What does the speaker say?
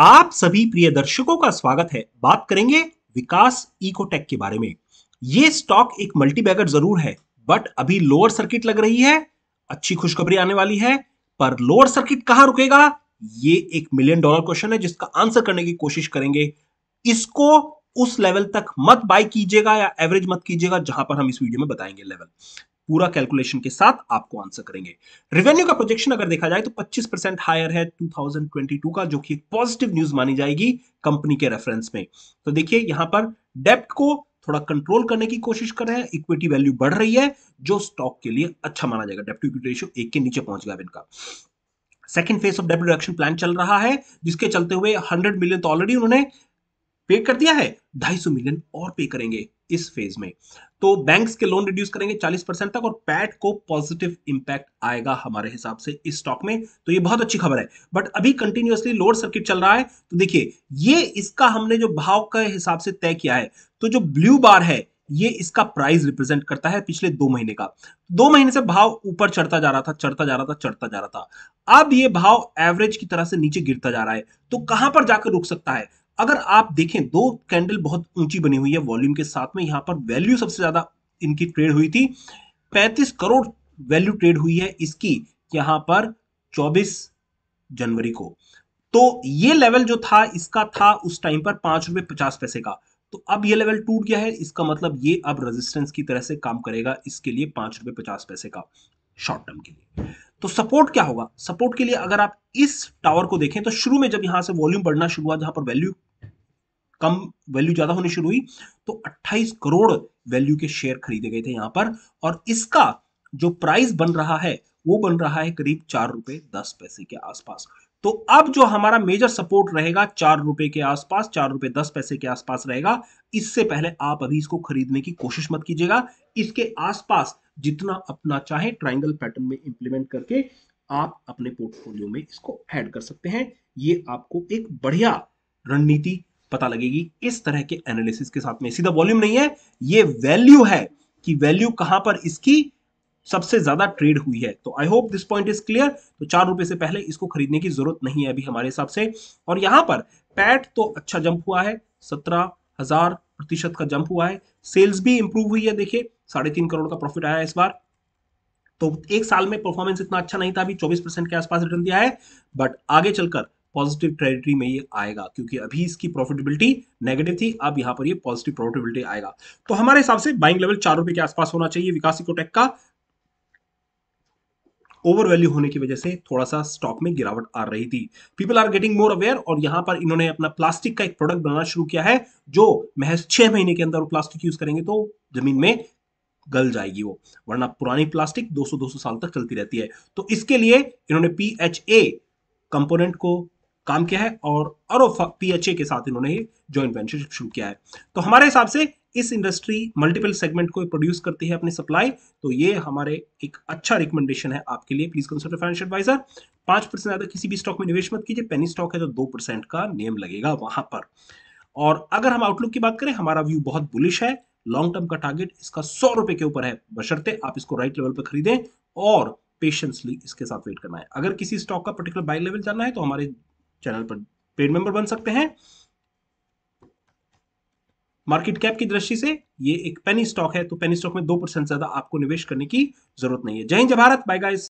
आप सभी प्रिय दर्शकों का स्वागत है बात करेंगे विकास इकोटेक के बारे में यह स्टॉक एक मल्टीबैगर जरूर है बट अभी लोअर सर्किट लग रही है अच्छी खुशखबरी आने वाली है पर लोअर सर्किट कहां रुकेगा ये एक मिलियन डॉलर क्वेश्चन है जिसका आंसर करने की कोशिश करेंगे इसको उस लेवल तक मत बाय कीजिएगा या एवरेज मत कीजिएगा जहां पर हम इस वीडियो में बताएंगे लेवल पूरा कैलकुलेशन के साथ आपको आंसर करेंगे रेवेन्यू का प्रोजेक्शन अगर देखा जाए तो 25 परसेंट हायर है 2022 का जो कि एक पॉजिटिव न्यूज मानी जाएगी कंपनी के रेफरेंस में तो देखिए यहां पर डेप्ट को थोड़ा कंट्रोल करने की कोशिश कर रहे हैं इक्विटी वैल्यू बढ़ रही है जो स्टॉक के लिए अच्छा माना जाएगा डेप्ट इक्विटी रेशियो एक के नीचे पहुंच गया इनका सेकेंड फेज ऑफ डेप्ट रिडक्शन प्लान चल रहा है जिसके चलते हुए हंड्रेड मिलियन तो ऑलरेडी उन्होंने पे कर दिया है ढाई मिलियन और पे करेंगे इस फेज में तो बैंक्स के लोन रिड्यूस करेंगे 40 परसेंट तक और पैट को पॉजिटिव इंपैक्ट आएगा हमारे हिसाब से इस स्टॉक में तो ये बहुत अच्छी खबर है बट अभी कंटिन्यूसली लोड सर्किट चल रहा है तो देखिए ये इसका हमने जो भाव के हिसाब से तय किया है तो जो ब्लू बार है ये इसका प्राइस रिप्रेजेंट करता है पिछले दो महीने का दो महीने से भाव ऊपर चढ़ता जा रहा था चढ़ता जा रहा था चढ़ता जा रहा था अब ये भाव एवरेज की तरह से नीचे गिरता जा रहा है तो कहां पर जाकर रुक सकता है अगर आप देखें दो कैंडल बहुत ऊंची बनी हुई है वॉल्यूम के साथ में यहां पर वैल्यू सबसे ज्यादा इनकी ट्रेड हुई थी 35 करोड़ वैल्यू ट्रेड हुई है इसकी यहां पर 24 जनवरी को तो ये लेवल जो था इसका था उस टाइम पर पांच रुपए पचास पैसे का तो अब ये लेवल टूट गया है इसका मतलब ये अब रेजिस्टेंस की तरह से काम करेगा इसके लिए पांच रुपए पचास पैसे का शॉर्ट टर्म के लिए तो सपोर्ट क्या होगा सपोर्ट के लिए अगर आप इस टावर को देखें तो शुरू में जब यहां से वॉल्यूम बढ़ना शुरू हुआ जहां पर वैल्यू कम वैल्यू ज्यादा होनी शुरू हुई तो 28 करोड़ वैल्यू के शेयर खरीदे गए थे यहां पर और इसका जो प्राइस बन रहा है वो बन रहा है करीब चार रुपए दस पैसे के आसपास तो अब जो हमारा मेजर सपोर्ट रहेगा चार रुपए के आसपास चार रुपए दस पैसे के आसपास रहेगा इससे पहले आप अभी इसको खरीदने की कोशिश मत कीजिएगा इसके आसपास जितना अपना चाहे ट्राइंगल पैटर्न में इंप्लीमेंट करके आप अपने पोर्टफोलियो में इसको ऐड कर सकते हैं ये आपको एक बढ़िया रणनीति पता लगेगी इस तरह के एनालिसिस के साथ में सीधा वॉल्यूम नहीं है ये वैल्यू है कि वैल्यू कहां पर इसकी सबसे ज्यादा ट्रेड हुई है तो I hope this point is clear तो चार रुपए से पहले इसको खरीदने की जरूरत नहीं है अभी हमारे हिसाब से और यहां पर पैट तो अच्छा जंप हुआ है सत्रह हजार प्रतिशत का जंप हुआ है सेल्स भी इंप्रूव हुई है देखिए साढ़े तीन करोड़ का प्रॉफिट आया इस बार तो एक साल में परफॉर्मेंस इतना अच्छा नहीं था अभी चौबीस परसेंट के आसपास रिटर्न दिया है बट आगे चलकर पॉजिटिव टेरिटरी में ये आएगा क्योंकि अभी इसकी प्रॉफिटेबिलिटी नेगेटिव थी अब यहां पर ये पॉजिटिव प्रॉफिटेबिलिटी आएगा तो हमारे हिसाब से बाइंग लेवल चार रुपए के आसपास होना चाहिए विकास इकोटेक का ओवर वैल्यू होने की वजह से थोड़ा सा स्टॉक में गिरावट आ रही थी people are getting more aware और यहां पर इन्होंने अपना प्लास्टिक का एक प्रोडक्ट बनाना शुरू किया है जो महज छह महीने के अंदर प्लास्टिक यूज करेंगे तो जमीन में गल जाएगी वो वरना पुरानी प्लास्टिक 200-200 साल तक चलती रहती है तो इसके लिए इन्होंने पी कंपोनेंट को काम किया है और अरो पी के साथ इन्होंने ज्वाइंट वेंचर शुरू किया है तो हमारे हिसाब से इस इंडस्ट्री मल्टीपल सेगमेंट को प्रोड्यूस करती है अपनी सप्लाई तो ये हमारे एक अच्छा रिकमेंडेशन है आपके लिए प्लीज कंसल्ट फाइनेंशियल एडवाइजर पांच परसेंट ज्यादा किसी भी स्टॉक में निवेश मत कीजिए पेनी स्टॉक है तो दो परसेंट का नेम लगेगा वहां पर और अगर हम आउटलुक की बात करें हमारा व्यू बहुत बुलिश है लॉन्ग टर्म का टारगेट इसका सौ रुपए के ऊपर है बशर्ते आप इसको राइट लेवल पर खरीदें और पेशेंसली इसके साथ वेट करना है अगर किसी स्टॉक का पर्टिकुलर बाई लेवल जानना है तो हमारे चैनल पर पेड मेंबर बन सकते हैं मार्केट कैप की दृष्टि से ये एक पेनी स्टॉक है तो पेनी स्टॉक में दो परसेंट ज्यादा आपको निवेश करने की जरूरत नहीं है जय हिंद जय भारत बाय गाइस